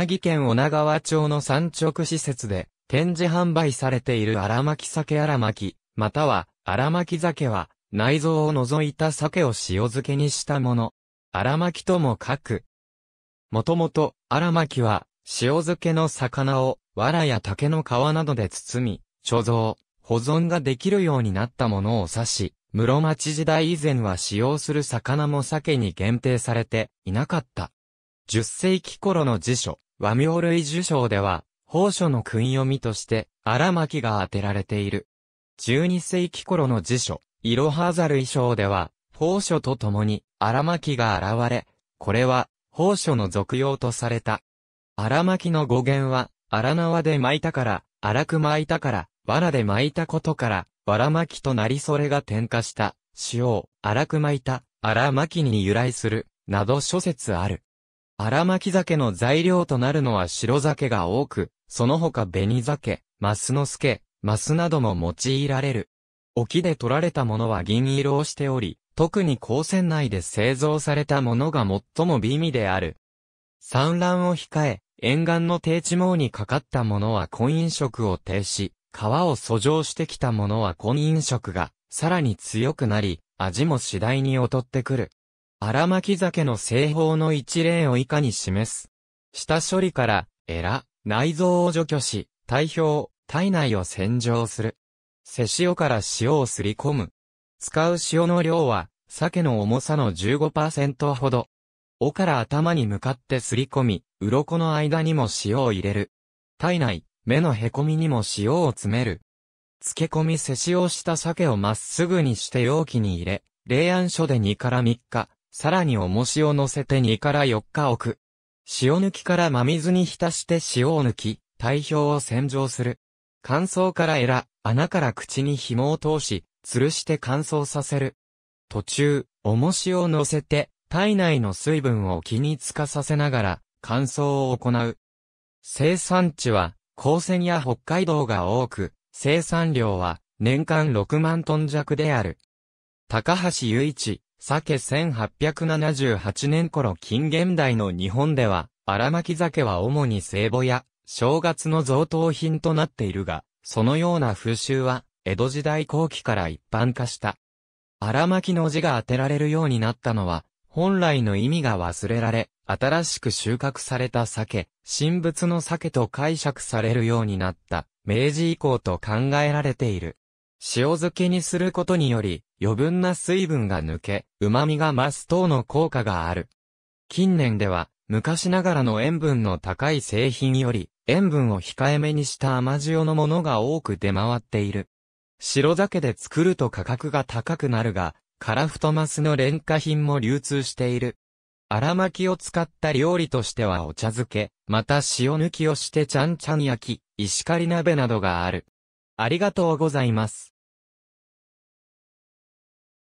宮城県女川町の産直施設で展示販売されている荒巻酒荒巻、または荒巻酒は内臓を除いた酒を塩漬けにしたもの。荒巻とも書く。もともと荒巻は塩漬けの魚を藁や竹の皮などで包み、貯蔵、保存ができるようになったものを指し、室町時代以前は使用する魚も鮭に限定されていなかった。10世紀頃の辞書、和名類受賞では、宝書の訓読みとして、荒巻が当てられている。12世紀頃の辞書、いろはざる衣装では、宝書と共に荒巻が現れ、これは、宝書の俗用とされた。荒巻の語源は、荒縄で巻いたから、荒く巻いたから、藁で巻いたことから、藁巻となりそれが点火した、塩を荒く巻いた、荒巻に由来する、など諸説ある。荒巻酒の材料となるのは白酒が多く、その他紅酒、マスス助、マスなども用いられる。沖で取られたものは銀色をしており、特に高専内で製造されたものが最も美味である。産卵を控え、沿岸の低地網にかかったものは婚姻色を停止、川を遡上してきたものは婚姻色が、さらに強くなり、味も次第に劣ってくる。荒巻酒の製法の一例を以下に示す。下処理から、エラ、内臓を除去し、体表、体内を洗浄する。背塩から塩をすり込む。使う塩の量は、鮭の重さの15%ほど。尾から頭に向かってすり込み、鱗の間にも塩を入れる。体内、目のへこみにも塩を詰める。漬け込みせ塩をした鮭をまっすぐにして容器に入れ、冷暗所で2から3日、さらに重しを乗せて2から4日置く。塩抜きから真水に浸して塩を抜き、体表を洗浄する。乾燥からエラ、穴から口に紐を通し、吊るして乾燥させる。途中、重しを乗せて、体内の水分を気につかさせながら、乾燥を行う。生産地は、高専や北海道が多く、生産量は、年間6万トン弱である。高橋雄一、鮭1878年頃近現代の日本では、荒巻鮭は主に聖母や、正月の贈答品となっているが、そのような風習は、江戸時代後期から一般化した。荒巻の字が当てられるようになったのは、本来の意味が忘れられ、新しく収穫された鮭、神仏の鮭と解釈されるようになった、明治以降と考えられている。塩漬けにすることにより、余分な水分が抜け、旨味が増す等の効果がある。近年では、昔ながらの塩分の高い製品より、塩分を控えめにした甘塩のものが多く出回っている。白酒で作ると価格が高くなるが、カラフトマスの廉価品も流通している。荒巻きを使った料理としてはお茶漬け、また塩抜きをしてちゃんちゃん焼き、石狩鍋などがある。ありがとうございます。